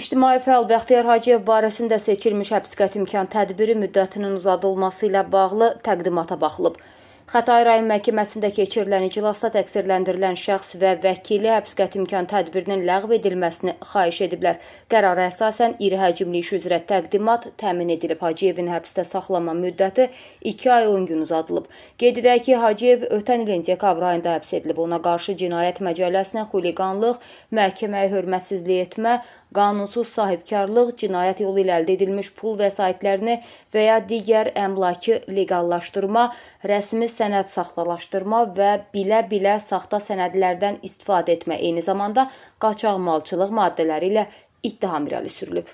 İctimai fəal Bəxtiyar Hacıyev barəsində seçilmiş həbs qəti imkan tədbiri müddətinin uzadılması ilə bağlı təqdimata baxılıb. Xətai rayon məhkəməsində keçirilən iclasda təqsirləndirilən şəxs və vəkili həbs qəti imkan tədbirinin ləğv edilməsini xahiş ediblər. Qərara əsasən iri həcmli iş üzrə təqdimat təmin edilib. Hacıyevin həbsdə saxlanma müddəti 2 ay 10 gün uzadılıb. Qeyd edək ki, Hacıyev ötən ilin dekabr ayında həbs edilib. Ona qarşı cinayət məcəlləsinə xuliqanlıq, məhkəməyə hörmətsizlik etmə, qanunsuz sahibkarlıq, cinayət yolu ilə əldə edilmiş pul vəsaitlərini və ya digər əmlakı leqallaşdırma, rəsmi sənəd saxtalaşdırma və bilə-bilə saxta sənədlərdən istifadə etmə, eyni zamanda qaçaq malçılıq maddələri ilə ittiham irəli sürülüb.